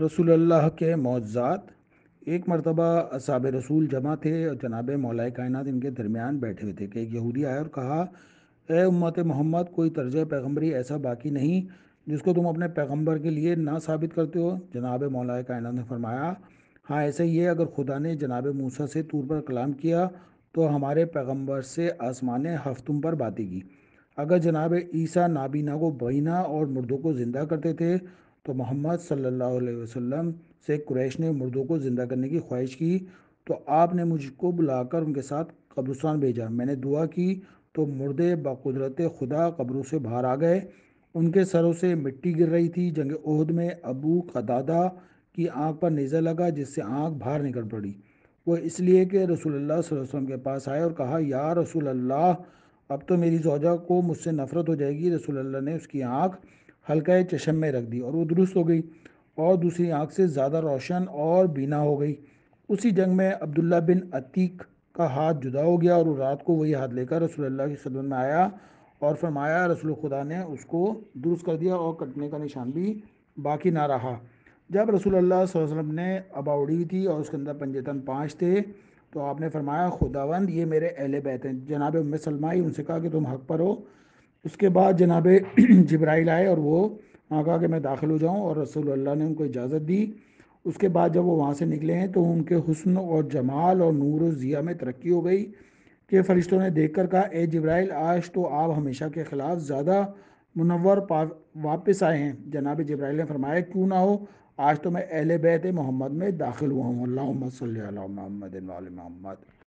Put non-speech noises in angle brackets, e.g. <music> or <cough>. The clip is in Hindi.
रसूलुल्लाह के मौजात एक मरतबा असाब रसूल जमा थे और जनाब मौलाए कायनत इनके दरमियान बैठे हुए थे कि एक यहूदी आया और कहा ए उम्मत मोहम्मद कोई तर्ज पैगम्बरी ऐसा बाकी नहीं जिसको तुम अपने पैगम्बर के लिए ना साबित करते हो जनाब मौलाए कायनत ने फरमाया हाँ ऐसे ही है अगर खुदा ने जनाब मूसा से तूर पर कलाम किया तो हमारे पैगम्बर से आसमान हफ्तुम पर बातें की अगर जनाब ईसा नाबीना को बीना और मुर्दों को ज़िंदा करते थे तो मोहम्मद सल्लल्लाहु अलैहि वसल्लम से कुरैश ने मुर्दों को ज़िंदा करने की ख्वाहिश की तो आपने मुझको बुलाकर उनके साथ कब्रस्तान भेजा मैंने दुआ की तो मुर्दे बाकुदरत खुदा कब्रों से बाहर आ गए उनके सरों से मिट्टी गिर रही थी जंग ओहद में अबू कदादा की आंख पर नेज़ा लगा जिससे आंख बाहर निकल पड़ी वो इसलिए कि रसूलुल्लाह वसल्लम के पास आए और कहा या अल्लाह अब तो मेरी जौजा को मुझसे नफ़रत हो जाएगी रसूलुल्लाह ने उसकी आँख हल्का चशम में रख दी और वो दुरुस्त हो गई और दूसरी आँख से ज़्यादा रोशन और बीना हो गई उसी जंग में अब्दुल्ला बिन अतीक का हाथ जुदा हो गया और रात को वही हाथ लेकर रसोल्ला की सदन में आया और फरमाया रसूल खुदा ने उसको दुरुस्त कर दिया और कटने का निशान भी बाकी ना रहा जब रसूल अल्लाह वसल्लम ने अबाउडी थी और उसके अंदर पंजतन पाँच थे तो आपने फरमाया खुदावंद ये मेरे अहले बैत हैं जनाब उम्मे सलमा उनसे कहा कि तुम हक पर हो उसके बाद जनाब <clears throat> जब्राइल आए और वो वहाँ कहा कि मैं दाखिल हो जाऊँ और रसूल अल्लाह ने उनको इजाज़त दी उसके बाद जब वो वहाँ से निकले हैं तो उनके हुसन और जमाल और नूर ज़िया में तरक्की हो गई कि फ़रिश्तों ने देख कर कहा ए जब्राइल आज तो आप हमेशा के ख़िलाफ़ ज़्यादा मुनवर पा वापस आए हैं जनाब जब्राइल ने फरमाया क्यों ना हो आज तो मैं अहल बैत मोहम्मद में दाखिल हुआ हूँ अल्लाह महमद महमद